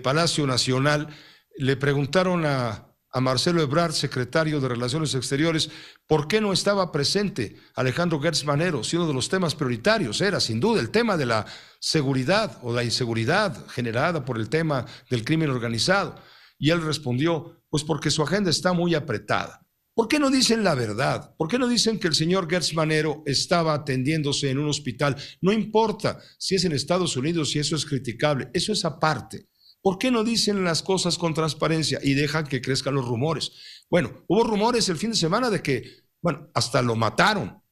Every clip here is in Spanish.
Palacio Nacional, le preguntaron a, a, Marcelo Ebrard, secretario de Relaciones Exteriores, por qué no estaba presente Alejandro Gertz Manero, si uno de los temas prioritarios era, sin duda, el tema de la seguridad o la inseguridad generada por el tema del crimen organizado. Y él respondió, pues porque su agenda está muy apretada. ¿Por qué no dicen la verdad? ¿Por qué no dicen que el señor Gertz Manero estaba atendiéndose en un hospital? No importa si es en Estados Unidos, si eso es criticable, eso es aparte. ¿Por qué no dicen las cosas con transparencia y dejan que crezcan los rumores? Bueno, hubo rumores el fin de semana de que, bueno, hasta lo mataron,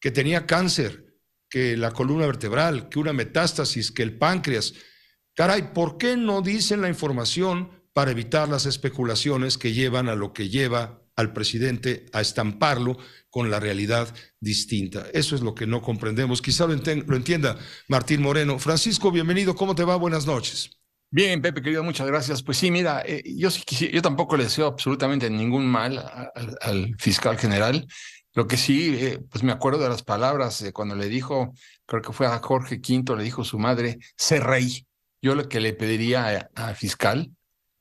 que tenía cáncer, que la columna vertebral, que una metástasis, que el páncreas. Caray, ¿por qué no dicen la información para evitar las especulaciones que llevan a lo que lleva al presidente a estamparlo con la realidad distinta. Eso es lo que no comprendemos. Quizá lo, entienda Martín Moreno. Francisco, bienvenido. ¿Cómo te va? Buenas noches. Bien, Pepe, querido, muchas gracias. Pues sí, mira, eh, yo, yo tampoco le deseo absolutamente ningún mal al, fiscal general. Lo que sí, eh, pues me acuerdo de las palabras cuando le dijo, creo que fue a Jorge V, le dijo su madre, sé rey. Yo lo que le pediría eh, al fiscal,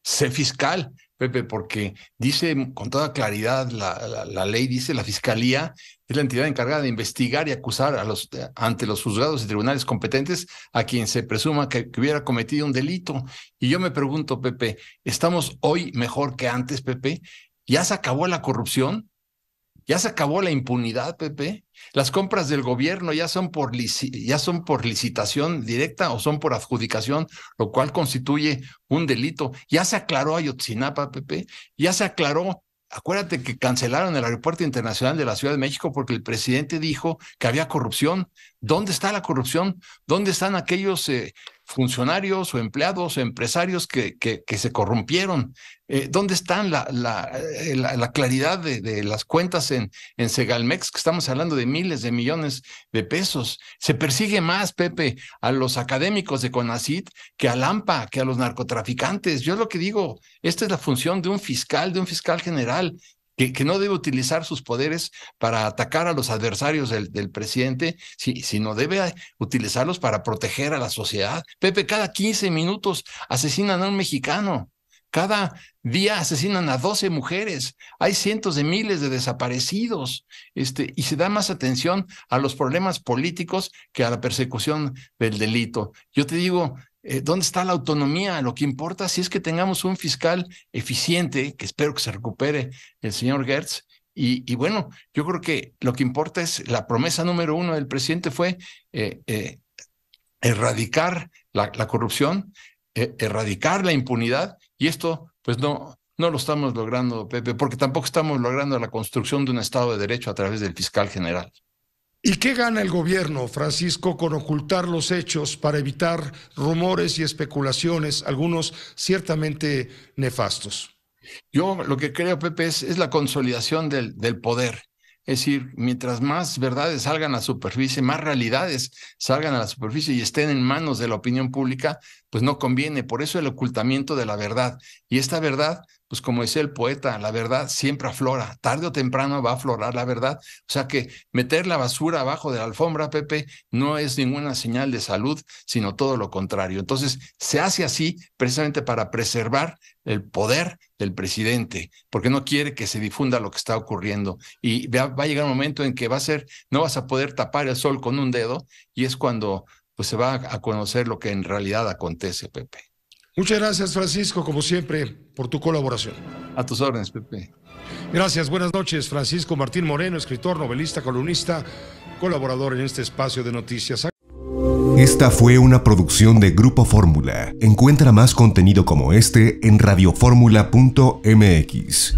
sé fiscal, Pepe, porque dice con toda claridad la, ley, dice la Fiscalía es la entidad encargada de investigar y acusar a los, ante los juzgados y tribunales competentes a quien se presuma que hubiera cometido un delito. Y yo me pregunto, Pepe, ¿estamos hoy mejor que antes, Pepe? ¿Ya se acabó la corrupción? Ya se acabó la impunidad, Pepe. Las compras del gobierno ya son, por licitación directa o son por adjudicación, lo cual constituye un delito. Ya se aclaró Ayotzinapa, Pepe. Ya se aclaró. Acuérdate que cancelaron el Aeropuerto Internacional de la Ciudad de México porque el presidente dijo que había corrupción. ¿Dónde está la corrupción? ¿Dónde están aquellos eh, funcionarios o empleados o empresarios que, que, se corrompieron? Eh, ¿Dónde están la, la, eh, claridad de, las cuentas en, en Segalmex, que estamos hablando de miles de millones de pesos? Se persigue más, Pepe, a los académicos de CONACIT que a Lampa, que a los narcotraficantes. Yo lo que digo, esta es la función de un fiscal, de un fiscal general, que, no debe utilizar sus poderes para atacar a los adversarios del, presidente, sino debe eh, utilizarlos para proteger a la sociedad. Pepe, cada 15 minutos asesinan a un mexicano. Cada día asesinan a 12 mujeres, hay cientos de miles de desaparecidos, este, y se da más atención a los problemas políticos que a la persecución del delito. Yo te digo, eh, ¿Dónde está la autonomía? Lo que importa si es que tengamos un fiscal eficiente, que espero que se recupere el señor Gertz. Y, bueno, yo creo que lo que importa es la promesa número uno del presidente fue eh, eh, erradicar la, la corrupción, erradicar la impunidad. Y esto, pues no, no lo estamos logrando, Pepe, porque tampoco estamos logrando la construcción de un Estado de Derecho a través del fiscal general. ¿Y qué gana el gobierno, Francisco, con ocultar los hechos para evitar rumores y especulaciones, algunos ciertamente nefastos? Yo lo que creo, Pepe, es, la consolidación del, del poder. Es decir, mientras más verdades salgan a la superficie, más realidades salgan a la superficie y estén en manos de la opinión pública, pues no conviene. Por eso el ocultamiento de la verdad. Y esta verdad pues como dice el poeta, la verdad siempre aflora, tarde o temprano va a aflorar la verdad. O sea que meter la basura abajo de la alfombra, Pepe, no es ninguna señal de salud, sino todo lo contrario. Entonces, se hace así precisamente para preservar el poder del presidente, porque no quiere que se difunda lo que está ocurriendo. Y va a llegar un momento en que va a ser, no vas a poder tapar el sol con un dedo, y es cuando pues, se va a conocer lo que en realidad acontece, Pepe. Muchas gracias, Francisco, como siempre, por tu colaboración. A tus órdenes, Pepe. Gracias, buenas noches, Francisco Martín Moreno, escritor, novelista, columnista, colaborador en este espacio de noticias. Esta fue una producción de Grupo Fórmula. Encuentra más contenido como este en radioformula.mx.